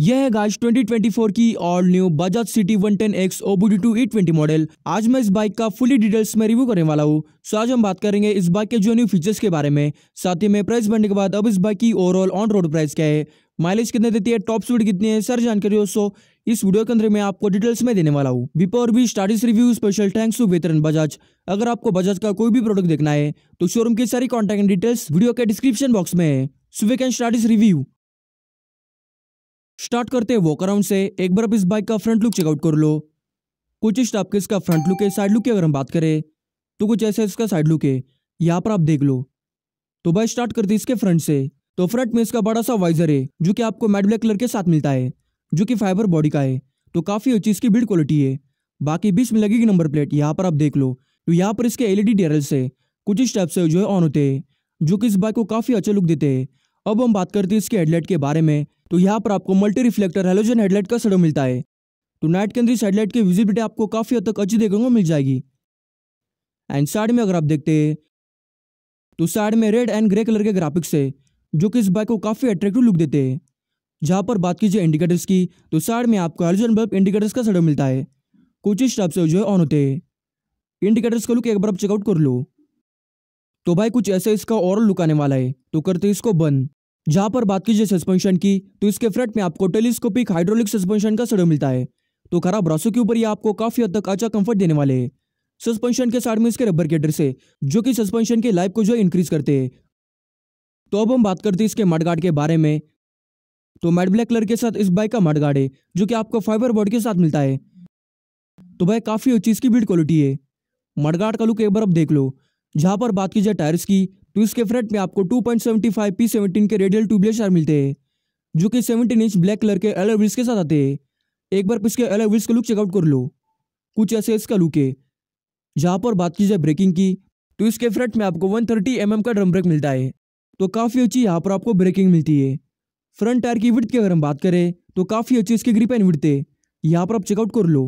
यह है गाइस 2024 की all new Bajaj CT 110X OBD2 E20 model आज मैं इस बाइक का फुली डिटेल्स में रिव्यू करने वाला हूँ सो आज हम बात करेंगे इस बाइक के जो न्यू फीचर्स के बारे में साथ ही में प्राइस बढ़ने के बाद अब इस बाइक की ओवरऑल ऑन रोड प्राइस क्या है माइलेज कितने देती है टॉप स्पीड कितनी है सर जानकारी हो सो इस वीडियो के अंदर मैं आपको डिटेल्स में देने वाला हूँ बिफोर भी starting review special thanks to veteran Bajaj अगर आपको बजाज का कोई भी प्रोडक्ट देखना है तो शोरूम की सारी कॉन्टैक्ट डिटेल्स वीडियो के डिस्क्रिप्शन बॉक्स में है सुबह कैन स्टार्ट इस रिव्यू स्टार्ट करते हैं वॉक अराउंड से एक बार आप इस बाइक का फ्रंट लुक चेकआउट कर लो कुछ इस टाइप के इसका फ्रंट लुक है साइड लुक की अगर हम बात करें तो कुछ ऐसा इसका साइड लुक है यहाँ पर आप देख लो तो बाइक स्टार्ट करते इसके फ्रंट से तो फ्रंट में इसका बड़ा सा वाइजर है जो कि आपको मैट ब्लैक कलर के साथ मिलता है जो कि फाइबर बॉडी का है तो काफ़ी अच्छी इसकी बिल्ड क्वालिटी है बाकी बीच में लगेगी नंबर प्लेट यहाँ पर आप देख लो तो यहाँ पर इसके एलईडी डेरल्स से कुछ इस टाइप से जो है ऑन होते हैं जो कि इस बाइक को काफ़ी अच्छा लुक देते हैं अब हम बात करते हैं इसके हेडलाइट के बारे में तो यहाँ पर आपको मल्टी रिफ्लेक्टर हेलोजन हेडलाइट का सड़क मिलता है तो नाइट के अंदर इस हेडलाइट की विजिबिलिटी आपको काफ़ी हद तक अच्छी देखने को मिल जाएगी एंड साइड में अगर आप देखते हैं तो साइड में रेड एंड ग्रे कलर के ग्राफिक्स है जो कि इस बाइक को काफ़ी अट्रैक्टिव लुक देते हैं जहां पर बात कीजिए इंडिकेटर्स की तो साइड में आपको हेलोजन बल्ब इंडिकेटर्स का सड़क मिलता है कुछ इस टाइप से जो है ऑन होते हैं इंडिकेटर्स का लुक एक बार आप चेकआउट कर लो तो भाई कुछ ऐसे इसका और लुक आने वाला है तो करते इसको बंद जहां पर बात कीजिए सस्पेंशन की तो इसके फ्रंट में आपको टेलीस्कोपिक हाइड्रोलिक सस्पेंशन का सड़क मिलता है तो खराब ब्रासों के ऊपर ये आपको काफी हद तक अच्छा कंफर्ट देने वाले है सस्पेंशन के साथ में इसके रबर गेटर से जो कि सस्पेंशन के लाइफ को जो इंक्रीज करते हैं तो अब हम बात करते हैं इसके मडगार्ड के बारे में तो मैट ब्लैक कलर के साथ इस बाइक का मडगार्ड है जो कि आपको फाइबर बोर्ड के साथ मिलता है तो भाई काफ़ी अच्छी इसकी बिल्ड क्वालिटी है मडगार्ड का लुक एक बार अब देख लो जहां पर बात की जाए टायर्स की तो इसके फ्रंट में आपको 2.75 P17 के रेडियल ट्यूबलेस टायर मिलते हैं जो कि 17 इंच ब्लैक कलर के एलर व्हील्स के साथ आते हैं एक बार इसके एलर व्हील्स का लुक चेकआउट कर लो कुछ ऐसे इसका लुक है जहां पर बात की जाए ब्रेकिंग की तो इसके फ्रंट में आपको वन थर्टी mm का ड्रम ब्रेक मिलता है तो काफ़ी अच्छी यहाँ पर आपको ब्रेकिंग मिलती है फ्रंट टायर की विड्थ की अगर हम बात करें तो काफ़ी अच्छी इसकी ग्रिप एंड विड्थ है यहाँ पर आप चेकआउट कर लो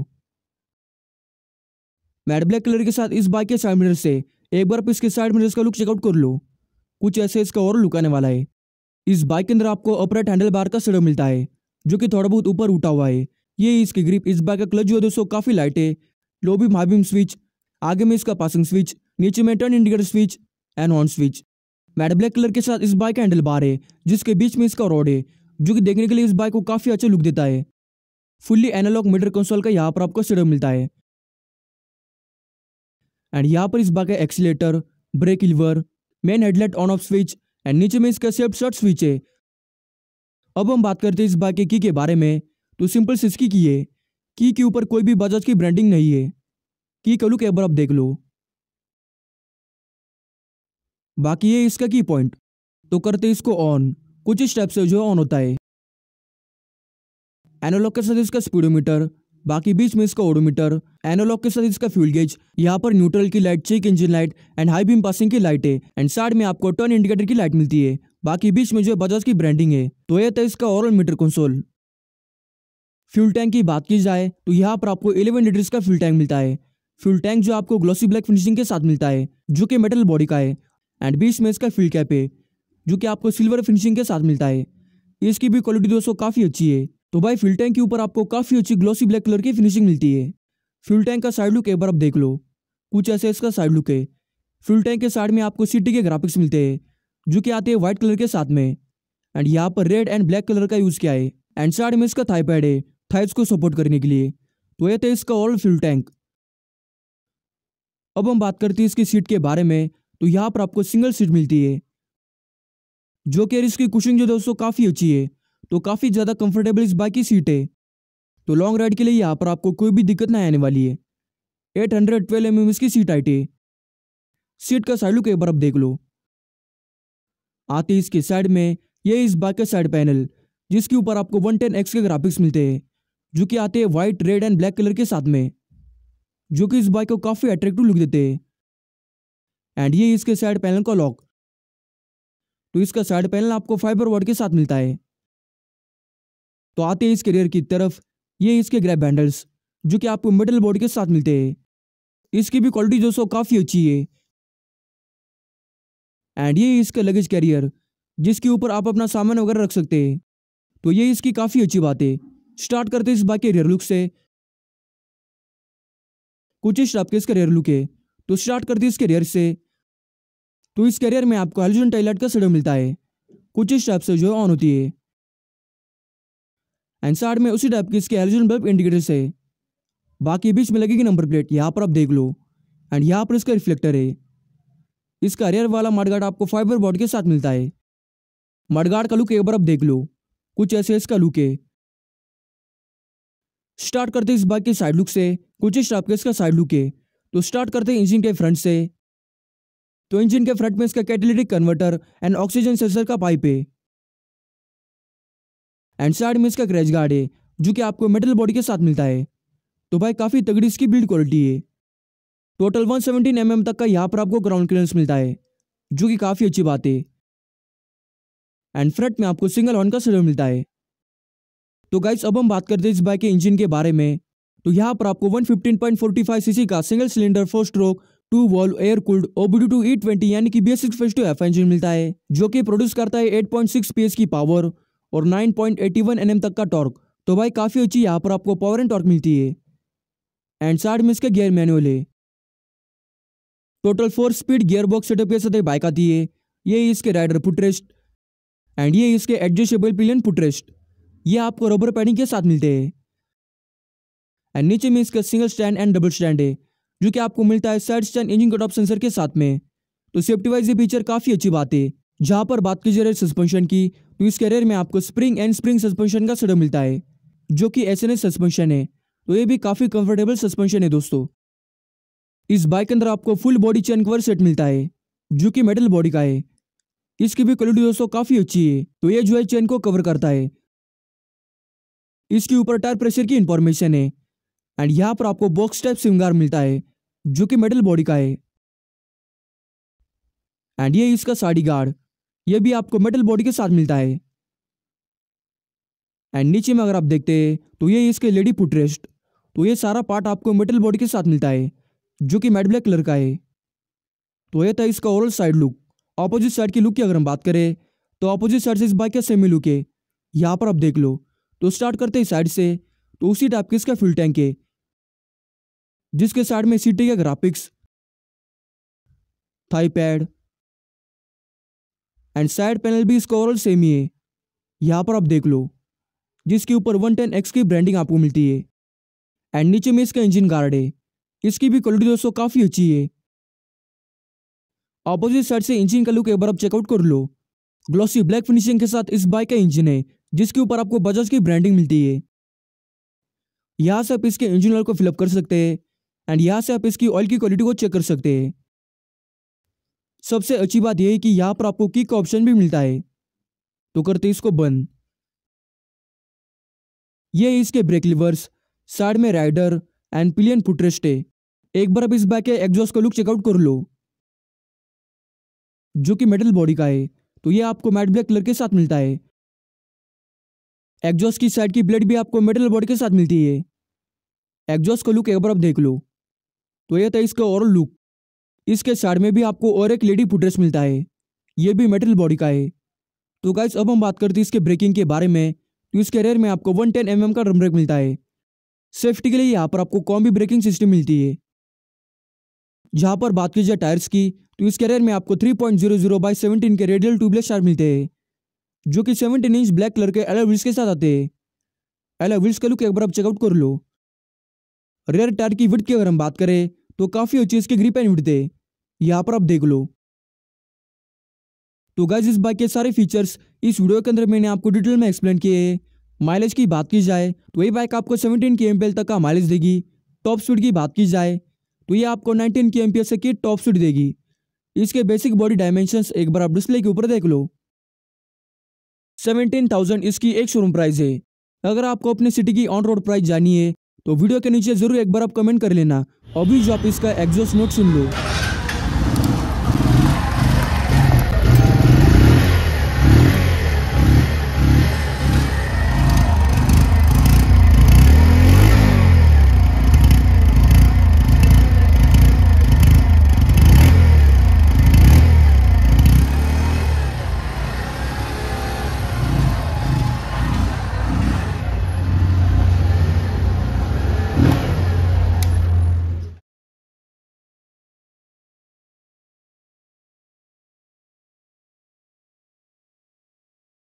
मैट ब्लैक कलर के साथ इस बाइक के साइड मिरर से एक बार आप इसके साइड में का लुक चेकआउट कर लो कुछ ऐसे इसका और लुक आने वाला है इस बाइक के अंदर आपको अपराइट हैंडल बार का सड़क मिलता है जो कि थोड़ा बहुत ऊपर उठा हुआ है ये इसकी ग्रिप इस बाइक का क्लच जो है दोस्तों काफ़ी लाइट है लो बीम स्विच आगे में इसका पासिंग स्विच नीचे में turn indicator switch and on switch matte black colour के साथ इस बाइक का हैंडल बार है जिसके बीच में इसका रोड है जो कि देखने के लिए इस बाइक को काफ़ी अच्छा लुक देता है फुल्ली एनालॉग मीटर कंसोल का यहाँ पर आपको सेडो मिलता है एंड यहाँ पर इस बाग है एक्सीटर brake lever main headlight on off switch and नीचे में इसका सेफ शर्ट स्विच है अब हम बात करते हैं इस बाग के की के बारे में तो सिंपल से इसकी की है की के ऊपर कोई भी बजाज की ब्रांडिंग नहीं है की का लुक एक बार आप देख लो बाकी ये इसका की पॉइंट तो करते इसको ऑन कुछ स्टेप से जो ऑन होता है एनोलॉग के साथ इसका स्पीडोमीटर बाकी बीच में इसका ओडोमीटर एनोलॉग के साथ इसका फ्यूल गेज यहाँ पर न्यूट्रल की light check engine light and high beam passing की लाइट है एंड साइड में आपको टर्न इंडिकेटर की लाइट मिलती है बाकी बीच में जो बजाज की ब्रांडिंग है तो यह था इसका overall meter console fuel tank की बात की जाए तो यहाँ पर आपको इलेवन लीटर का फ्यूल टैंक मिलता है फ्यूल टैंक जो आपको ग्लॉसी ब्लैक फिनिशिंग के साथ मिलता है जो कि मेटल बॉडी का है एंड बीच में इसका फ्यूल कैप है जो कि आपको सिल्वर फिनिशिंग के साथ मिलता है इसकी भी क्वालिटी दोस्तों काफ़ी अच्छी है तो भाई फ्यूल टैंक के ऊपर आपको काफ़ी अच्छी ग्लोसी ब्लैक कलर की फिनिशिंग मिलती है फ्यूल टैंक का साइड लुक एक बार आप देख लो कुछ ऐसे इसका साइड लुक है फ्यूल टैंक के साइड में आपको सिटी के ग्राफिक्स मिलते हैं जो कि आते हैं व्हाइट कलर के साथ में एंड यहाँ पर रेड एंड ब्लैक कलर का यूज़ किया है एंड साइड में इसका थाई पैड है थाइस को सपोर्ट करने के लिए तो यह था इसका ऑल फ्यूल टैंक अब हम बात करते हैं इसकी सीट के बारे में तो यहाँ पर आपको सिंगल सीट मिलती है जो कि इसकी कुशिंग जो दोस्तों काफ़ी अच्छी है तो काफ़ी ज़्यादा कंफर्टेबल इस बाइक की सीट है तो लॉन्ग राइड के लिए यहाँ पर आपको कोई भी दिक्कत नहीं आने वाली है eight hundred twelve M M इसकी सीट आई टी सीट का साइड लुक एक बार आप देख लो आते इसके साइड में ये इस बाइक का साइड पैनल जिसके ऊपर आपको वन टेन एक्स के ग्राफिक्स मिलते हैं जो कि आते हैं white red and black colour के साथ में जो कि इस बाइक को काफ़ी अट्रैक्टिव लुक देते हैं एंड ये इसके साइड पैनल का लॉक तो इसका साइड पैनल आपको फाइबर वर्ड के साथ मिलता है तो आते हैं इस करियर की तरफ ये इसके ग्रैप हैंडल्स जो कि आपको मिडल बोर्ड के साथ मिलते हैं इसकी भी क्वालिटी जो सो काफ़ी अच्छी है एंड ये इसका लगेज कैरियर जिसके ऊपर आप अपना सामान वगैरह रख सकते हैं तो ये इसकी काफ़ी अच्छी बात है स्टार्ट करते इस बाइक के रेयर लुक से कुछ इस के इसका रेयर लुक है तो स्टार्ट करते इसके रेयर से तो इस कैरियर में आपको हेलोजन टाइलाइट का सेडो मिलता है कुछ इस टाइप से जो ऑन होती है एंड साइड में उसी टाइप की इसके एलिजन बल्ब इंडिकेटर्स है बाकी बीच में लगेगी नंबर प्लेट यहाँ पर आप देख लो एंड यहाँ पर इसका रिफ्लेक्टर है इसका रेयर वाला मडगार्ड आपको फाइबर बोर्ड के साथ मिलता है मडगार्ड का लुक एक बार आप देख लो कुछ ऐसे इसका लुक है स्टार्ट करते इस बाइक के साइड लुक से कुछ इस टाइप का इसका साइड लुक है तो स्टार्ट करते हैं इंजन के फ्रंट से तो इंजन के फ्रंट में इसका catalytic converter and oxygen sensor का पाइप है एंड साइड में इसका क्रैच गार्ड है जो कि आपको मेटल बॉडी के साथ मिलता है तो भाई काफ़ी तगड़ी इसकी बिल्ड क्वालिटी है टोटल 117 सेवेंटीन mm तक का यहाँ पर आपको ग्राउंड क्लियरेंस मिलता है जो कि काफ़ी अच्छी बात है एंड फ्रंट में आपको सिंगल हॉर्न का सिलर मिलता है तो गाइस अब हम बात करते हैं इस बाइक के इंजन के बारे में तो यहाँ पर आपको 115.45 सीसी का single cylinder four stroke two valve air cooled OBD two E twenty यानी कि B S six phase F engine मिलता है जो कि प्रोड्यूस करता है 8.6 पीएस की पावर और 9.81 पॉइंट तक का टॉर्क तो भाई काफ़ी अच्छी यहाँ पर आपको पावर एंड टॉर्क मिलती है एंड साइड में इसके गियर मैनुअल है total four speed gear box setup के साथ बाइक आती है ये इसके राइडर फुटरेस्ट एंड ये इसके एडजस्टेबल पिलियन फुटरेस्ट ये आपको रबर पैडिंग के साथ मिलते हैं एंड नीचे में इसका single stand and double stand है जो कि आपको मिलता है side stand engine cut off sensor के साथ में तो सेफ्टी वाइज ये फीचर काफ़ी अच्छी बात है जहां पर बात की जा रही सस्पेंशन की तो इस कैरियर में आपको स्प्रिंग एंड स्प्रिंग सस्पेंशन का सेटअप मिलता है जो कि एस एन सस्पेंशन है तो ये भी काफ़ी कंफर्टेबल सस्पेंशन है दोस्तों इस बाइक के अंदर आपको full body chain cover set मिलता है जो कि मेटल बॉडी का है इसकी भी क्वालिटी दोस्तों काफ़ी अच्छी है तो ये जो है चैन को कवर करता है इसके ऊपर टायर प्रेशर की इंफॉर्मेशन है एंड यहाँ पर आपको बॉक्स टाइप सिंगार मिलता है जो कि मेटल बॉडी का है एंड ये इसका साड़ी गार्ड यह भी आपको मेटल बॉडी के साथ मिलता है एंड नीचे में अगर आप देखते हैं तो ये इसके लेडी पुटरेस्ट तो ये सारा पार्ट आपको मेटल बॉडी के साथ मिलता है जो कि मैट ब्लैक कलर का है तो यह था इसका overall side look opposite side की लुक की अगर हम बात करें तो अपोजिट साइड से इस बाइक का सेमी लुक है यहाँ पर आप देख लो तो स्टार्ट करते हैं साइड से तो उसी टाइप के इसका फ्यूल टैंक है जिसके साइड में सीटी का graphics thigh pad and side panel भी इसका ओवरऑल सेम ही है यहाँ पर आप देख लो जिसके ऊपर वन टेन एक्स की ब्रांडिंग आपको मिलती है एंड नीचे में इसका इंजन गार्ड है इसकी भी क्वालिटी दोस्तों काफ़ी अच्छी है अपोजिट साइड से इंजन का लुक एक बार आप चेकआउट कर लो ग्लॉसी ब्लैक फिनिशिंग के साथ इस बाइक का इंजन है जिसके ऊपर आपको बजाज की ब्रांडिंग मिलती है यहाँ से आप इसके इंजन ऑयल को फिलअप कर सकते हैं एंड यहाँ से आप इसकी ऑयल की क्वालिटी को चेक कर सकते हैं सबसे अच्छी बात यह है कि यहां पर आपको किक ऑप्शन भी मिलता है तो करते इसको बंद ये इसके ब्रेक लिवर्स साइड में राइडर एंड पिलियन फुटरेस्ट है एक बार आप इस बाइक के एग्जॉस्ट का लुक चेकआउट कर लो जो कि मेटल बॉडी का है तो ये आपको मैट ब्लैक कलर के साथ मिलता है एग्जॉस्ट की साइड की ब्लेड भी आपको मेटल बॉडी के साथ मिलती है एग्जॉस्ट का लुक एक बार आप देख लो तो यह था इसका ओवरऑल लुक इसके साइड में भी आपको और एक लेडी फुटरेस मिलता है ये भी मेटल बॉडी का है तो गाइज अब हम बात करते हैं इसके ब्रेकिंग के बारे में तो इसके रेयर में आपको वन टेन mm का ड्रम ब्रेक मिलता है सेफ्टी के लिए यहाँ पर आपको कॉम्बी ब्रेकिंग सिस्टम मिलती है जहाँ पर बात की जाए टायर्स की तो इसके रेयर में आपको three point zero zero by seventeen के रेडियल ट्यूबलेस टायर मिलते हैं जो कि सेवनटीन इंच ब्लैक कलर के एलो व्हील्स के साथ आते हैं एलो व्हील्स का लुक एक बार आप चेकआउट कर लो रेयर टायर की विथ की अगर हम बात करें तो काफ़ी अच्छे इसके ग्रिप एंड विड्थ है यहाँ पर आप देख लो तो गाइज इस बाइक के सारे फीचर्स इस वीडियो के अंदर मैंने आपको डिटेल में एक्सप्लेन किए हैं माइलेज की बात की जाए तो ये बाइक आपको 17 के एमपीएल तक का माइलेज देगी टॉप स्पीड की बात की जाए तो ये आपको 19 के एमपीएल पी की टॉप स्पीड देगी इसके बेसिक बॉडी डायमेंशन एक बार आप डिस्प्ले के ऊपर देख लो 17,000 इसकी एक शोरूम प्राइस है अगर आपको अपने सिटी की ऑन रोड प्राइस जानी है तो वीडियो के नीचे ज़रूर एक बार आप कमेंट कर लेना अभी आप इसका एग्जॉस्ट नोट सुन लो